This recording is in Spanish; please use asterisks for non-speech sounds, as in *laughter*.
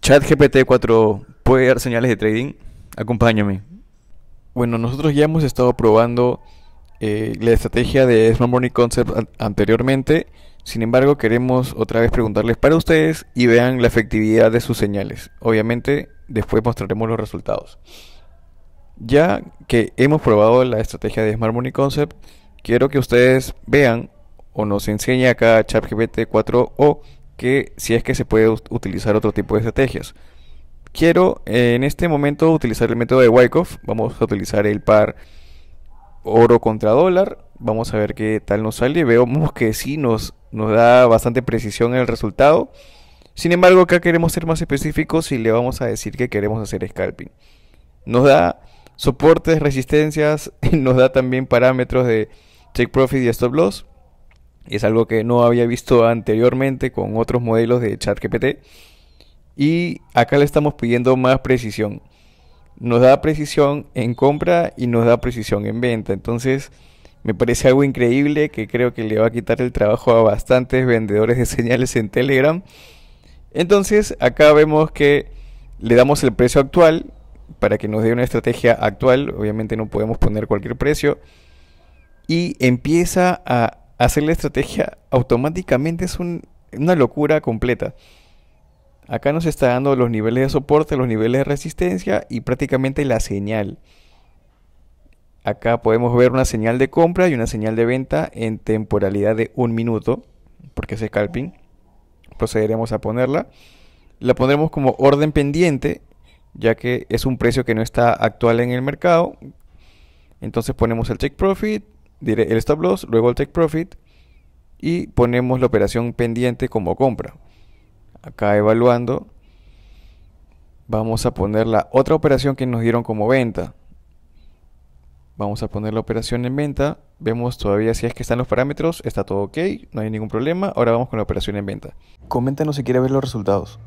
ChatGPT 4 puede dar señales de trading. Acompáñame. Bueno, nosotros ya hemos estado probando eh, la estrategia de Smart Money Concept anteriormente. Sin embargo, queremos otra vez preguntarles para ustedes y vean la efectividad de sus señales. Obviamente, después mostraremos los resultados. Ya que hemos probado la estrategia de Smart Money Concept, quiero que ustedes vean o nos enseñe acá ChatGPT 4 o si es que se puede utilizar otro tipo de estrategias. Quiero eh, en este momento utilizar el método de Wyckoff. Vamos a utilizar el par oro contra dólar. Vamos a ver qué tal nos sale. Vemos que sí nos, nos da bastante precisión en el resultado. Sin embargo, acá queremos ser más específicos y le vamos a decir que queremos hacer scalping. Nos da soportes, resistencias, *laughs* y nos da también parámetros de take profit y stop loss. Es algo que no había visto anteriormente con otros modelos de ChatGPT. Y acá le estamos pidiendo más precisión. Nos da precisión en compra y nos da precisión en venta. Entonces me parece algo increíble que creo que le va a quitar el trabajo a bastantes vendedores de *laughs* señales en Telegram. Entonces acá vemos que le damos el precio actual para que nos dé una estrategia actual. Obviamente no podemos poner cualquier precio. Y empieza a hacer la estrategia automáticamente es una locura completa. Acá nos está dando los niveles de soporte, los niveles de resistencia y prácticamente la señal. Acá podemos ver una señal de compra y una señal de venta en temporalidad de un minuto, porque es scalping. Procederemos a ponerla. La pondremos como orden pendiente, ya que es un precio que no está actual en el mercado. Entonces ponemos el check profit, diré el stop loss, luego el take profit y ponemos la operación pendiente como compra. Acá evaluando, vamos a poner la otra operación que nos dieron como venta. Vamos a poner la operación en venta. Vemos todavía si es que están los parámetros. Está todo ok, no hay ningún problema. Ahora vamos con la operación en venta. Coméntanos si quiere ver los resultados.